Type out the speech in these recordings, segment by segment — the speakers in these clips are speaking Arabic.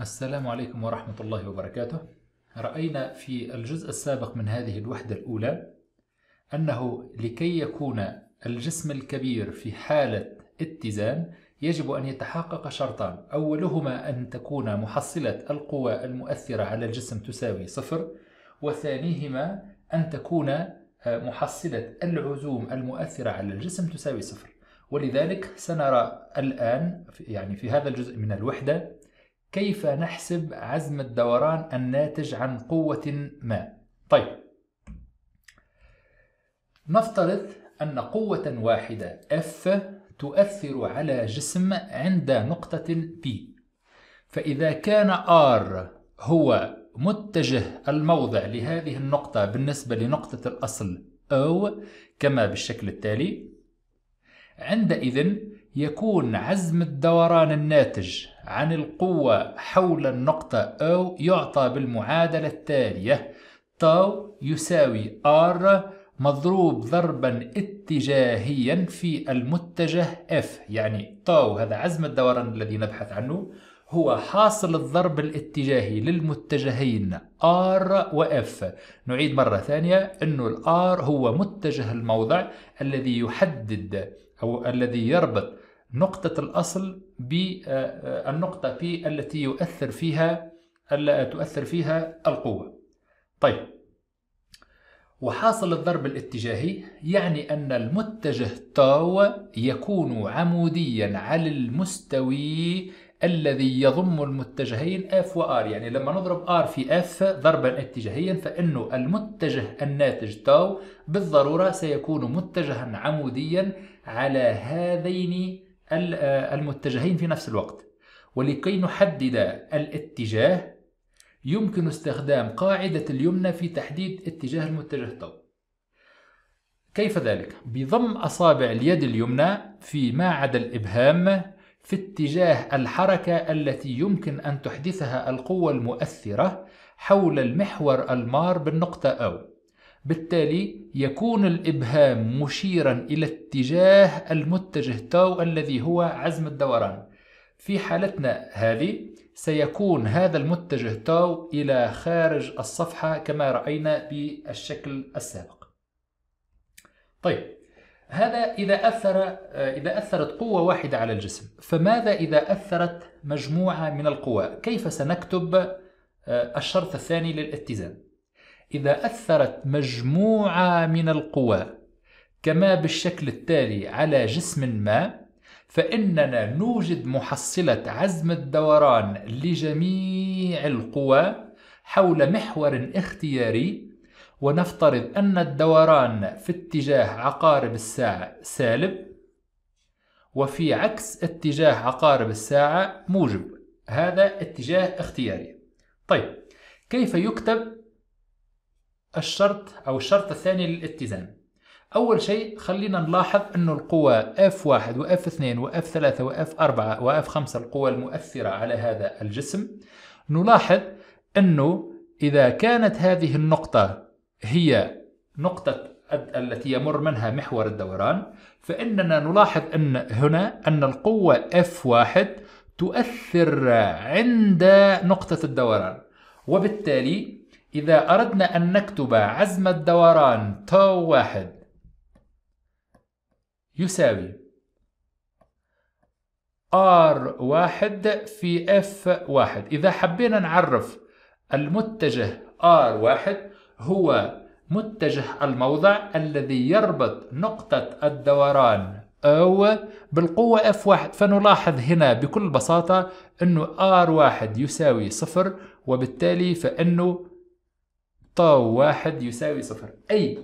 السلام عليكم ورحمة الله وبركاته رأينا في الجزء السابق من هذه الوحدة الأولى أنه لكي يكون الجسم الكبير في حالة اتزان يجب أن يتحقق شرطان أولهما أن تكون محصلة القوى المؤثرة على الجسم تساوي صفر وثانيهما أن تكون محصلة العزوم المؤثرة على الجسم تساوي صفر ولذلك سنرى الآن يعني في هذا الجزء من الوحدة كيف نحسب عزم الدوران الناتج عن قوة ما؟ طيب نفترض أن قوة واحدة F تؤثر على جسم عند نقطة P فإذا كان R هو متجه الموضع لهذه النقطة بالنسبة لنقطة الأصل O كما بالشكل التالي عندئذ يكون عزم الدوران الناتج عن القوة حول النقطة أو يعطى بالمعادلة التالية تاو يساوي R مضروب ضربا اتجاهيا في المتجه F يعني تاو هذا عزم الدوران الذي نبحث عنه هو حاصل الضرب الاتجاهي للمتجهين R و F نعيد مرة ثانية أنه ال R هو متجه الموضع الذي يحدد أو الذي يربط نقطة الأصل بالنقطة آه، آه، بي التي يؤثر فيها تؤثر فيها القوة طيب وحاصل الضرب الاتجاهي يعني أن المتجه تاو يكون عموديا على المستوي الذي يضم المتجهين اف و يعني لما نضرب ار في اف ضربا اتجاهيا فإنه المتجه الناتج تاو بالضرورة سيكون متجها عموديا على هذين آه، المتجهين في نفس الوقت ولكي نحدد الاتجاه يمكن استخدام قاعدة اليمنى في تحديد اتجاه المتجه تو كيف ذلك؟ بضم أصابع اليد اليمنى في ما عدا الإبهام في اتجاه الحركة التي يمكن أن تحدثها القوة المؤثرة حول المحور المار بالنقطة أو بالتالي يكون الإبهام مشيرا إلى اتجاه المتجه تاو الذي هو عزم الدوران في حالتنا هذه سيكون هذا المتجه تاو إلى خارج الصفحة كما رأينا بالشكل السابق طيب هذا إذا أثر إذا أثرت قوة واحدة على الجسم فماذا إذا أثرت مجموعة من القوى كيف سنكتب آه، الشرط الثاني للاتزان إذا أثرت مجموعة من القوى كما بالشكل التالي على جسم ما فإننا نوجد محصلة عزم الدوران لجميع القوى حول محور اختياري ونفترض أن الدوران في اتجاه عقارب الساعة سالب وفي عكس اتجاه عقارب الساعة موجب هذا اتجاه اختياري طيب كيف يكتب الشرط أو الشرط الثاني للاتزان أول شيء خلينا نلاحظ أنه القوى F1 و F2 و F3 و F4 و F5 القوى المؤثرة على هذا الجسم نلاحظ أنه إذا كانت هذه النقطة هي نقطة التي يمر منها محور الدوران فإننا نلاحظ أن هنا أن القوة F1 تؤثر عند نقطة الدوران وبالتالي إذا أردنا أن نكتب عزم الدوران ت واحد يساوي R واحد في F واحد إذا حبينا نعرف المتجه R واحد هو متجه الموضع الذي يربط نقطة الدوران أو بالقوة F1 فنلاحظ هنا بكل بساطة أنه R1 يساوي صفر وبالتالي فإنه طاو واحد يساوي صفر أي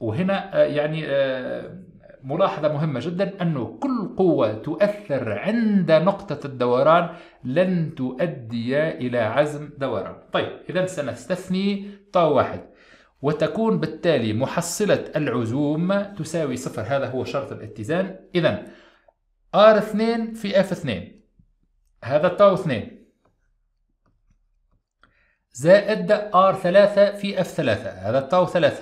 وهنا آه، يعني آه، ملاحظة مهمة جدا أنه كل قوة تؤثر عند نقطة الدوران لن تؤدي إلى عزم دوران طيب إذا سنستثني طاو واحد وتكون بالتالي محصلة العزوم تساوي صفر هذا هو شرط الاتزان إذا R2 في F2 هذا طاو 2 زائد R3 في F3 هذا التو 3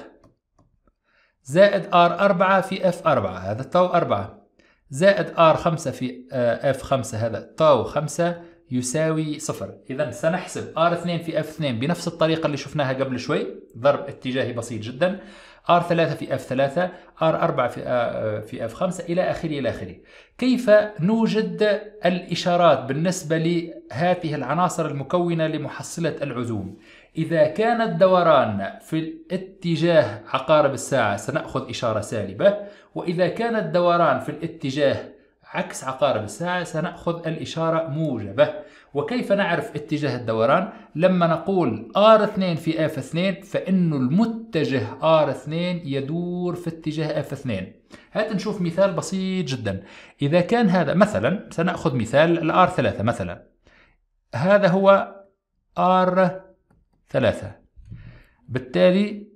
زائد R4 في F4 هذا التو 4 زائد R5 في آه، F5 هذا التو 5 يساوي صفر إذا سنحسب R2 في F2 بنفس الطريقة اللي شفناها قبل شوي ضرب اتجاهي بسيط جدا R3 في F3 R4 في آه، آه، في F5 إلى آخره إلى آخره كيف نوجد الإشارات بالنسبة لهذه العناصر المكونة لمحصلة العزوم إذا كان الدوران في الاتجاه عقارب الساعة سنأخذ إشارة سالبة وإذا كان الدوران في الاتجاه عكس عقارب الساعة سنأخذ الإشارة موجبة وكيف نعرف اتجاه الدوران؟ لما نقول R2 في F2 فإن المتجه R2 يدور في اتجاه F2 هات نشوف مثال بسيط جدا إذا كان هذا مثلا سنأخذ مثال r 3 مثلا هذا هو R 3 بالتالي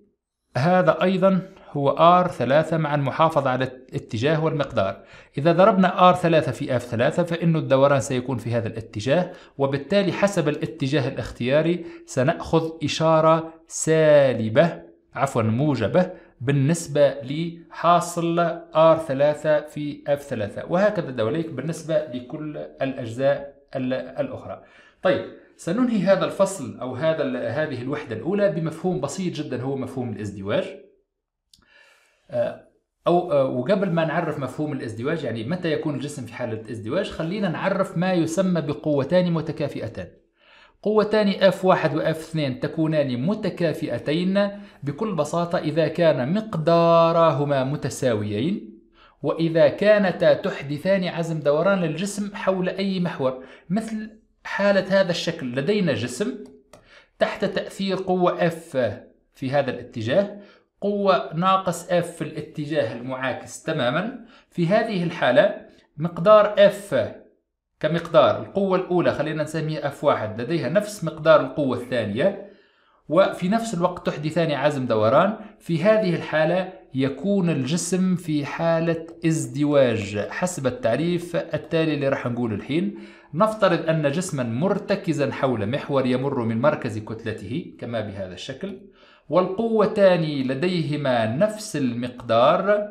هذا أيضا هو R3 مع المحافظة على الاتجاه والمقدار إذا ضربنا R3 في F3 فإن الدوران سيكون في هذا الاتجاه وبالتالي حسب الاتجاه الاختياري سنأخذ إشارة سالبة عفوا موجبة بالنسبة لحاصل R3 في F3 وهكذا دواليك بالنسبة لكل الأجزاء الأخرى طيب سننهي هذا الفصل أو هذا هذه الوحدة الأولى بمفهوم بسيط جدا هو مفهوم الازدواج او وقبل ما نعرف مفهوم الازدواج يعني متى يكون الجسم في حاله ازدواج خلينا نعرف ما يسمى بقوتان متكافئتان قوتان F1 و F2 تكونان متكافئتين بكل بساطة إذا كان مقدارهما متساويين وإذا كانتا تحدثان عزم دوران للجسم حول أي محور مثل حالة هذا الشكل لدينا جسم تحت تأثير قوة F في هذا الاتجاه قوة ناقص F في الاتجاه المعاكس تماما في هذه الحالة مقدار F كمقدار القوة الأولى خلينا نسميها F1 لديها نفس مقدار القوة الثانية وفي نفس الوقت تحدثان عزم دوران في هذه الحالة يكون الجسم في حالة ازدواج حسب التعريف التالي اللي راح نقوله الحين نفترض أن جسما مرتكزا حول محور يمر من مركز كتلته كما بهذا الشكل والقوتان لديهما نفس المقدار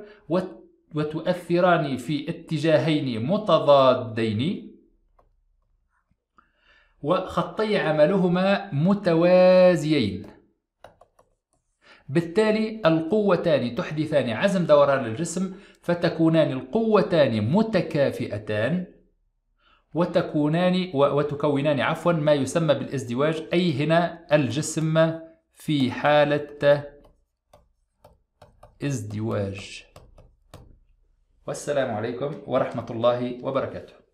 وتؤثران في اتجاهين متضادين وخطي عملهما متوازيين بالتالي القوتان تحدثان عزم دوران الجسم فتكونان القوتان متكافئتان وتكونان وتكونان عفوا ما يسمى بالازدواج أي هنا الجسم في حالة ازدواج والسلام عليكم ورحمة الله وبركاته